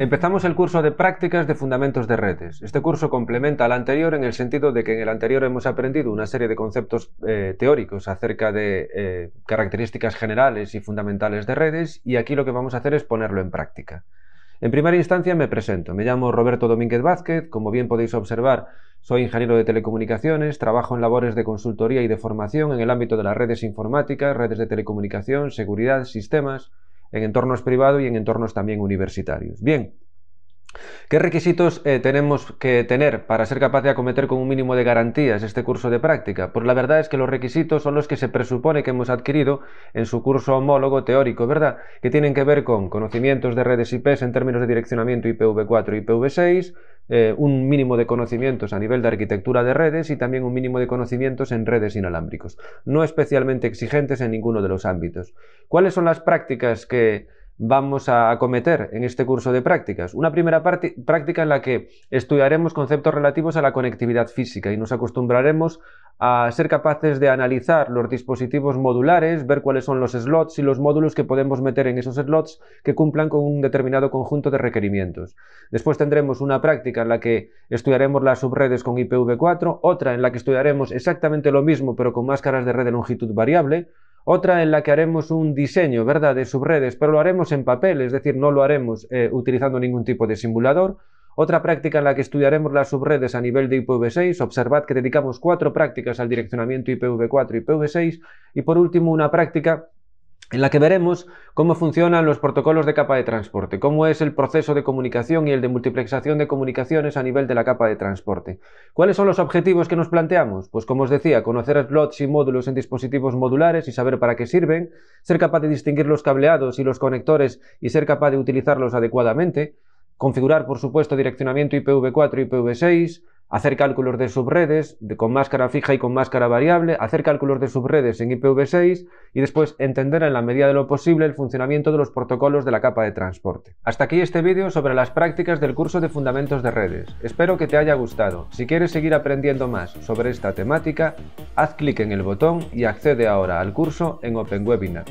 Empezamos el curso de prácticas de fundamentos de redes. Este curso complementa al anterior en el sentido de que en el anterior hemos aprendido una serie de conceptos eh, teóricos acerca de eh, características generales y fundamentales de redes y aquí lo que vamos a hacer es ponerlo en práctica. En primera instancia me presento. Me llamo Roberto Domínguez Vázquez. Como bien podéis observar, soy ingeniero de telecomunicaciones, trabajo en labores de consultoría y de formación en el ámbito de las redes informáticas, redes de telecomunicación, seguridad, sistemas en entornos privados y en entornos también universitarios. Bien, ¿Qué requisitos eh, tenemos que tener para ser capaz de acometer con un mínimo de garantías este curso de práctica? Pues la verdad es que los requisitos son los que se presupone que hemos adquirido en su curso homólogo teórico, ¿verdad? Que tienen que ver con conocimientos de redes IPs en términos de direccionamiento IPv4 y IPv6, eh, un mínimo de conocimientos a nivel de arquitectura de redes y también un mínimo de conocimientos en redes inalámbricos, no especialmente exigentes en ninguno de los ámbitos. ¿Cuáles son las prácticas que vamos a acometer en este curso de prácticas. Una primera práctica en la que estudiaremos conceptos relativos a la conectividad física y nos acostumbraremos a ser capaces de analizar los dispositivos modulares, ver cuáles son los slots y los módulos que podemos meter en esos slots que cumplan con un determinado conjunto de requerimientos. Después tendremos una práctica en la que estudiaremos las subredes con IPv4, otra en la que estudiaremos exactamente lo mismo pero con máscaras de red de longitud variable, otra en la que haremos un diseño, ¿verdad?, de subredes, pero lo haremos en papel, es decir, no lo haremos eh, utilizando ningún tipo de simulador. Otra práctica en la que estudiaremos las subredes a nivel de IPv6. Observad que dedicamos cuatro prácticas al direccionamiento IPv4 y IPv6. Y por último, una práctica en la que veremos cómo funcionan los protocolos de capa de transporte, cómo es el proceso de comunicación y el de multiplexación de comunicaciones a nivel de la capa de transporte. ¿Cuáles son los objetivos que nos planteamos? Pues como os decía, conocer slots y módulos en dispositivos modulares y saber para qué sirven, ser capaz de distinguir los cableados y los conectores y ser capaz de utilizarlos adecuadamente, configurar por supuesto direccionamiento IPv4 y IPv6, hacer cálculos de subredes con máscara fija y con máscara variable, hacer cálculos de subredes en IPv6 y después entender en la medida de lo posible el funcionamiento de los protocolos de la capa de transporte. Hasta aquí este vídeo sobre las prácticas del curso de Fundamentos de Redes. Espero que te haya gustado. Si quieres seguir aprendiendo más sobre esta temática, haz clic en el botón y accede ahora al curso en Webinar.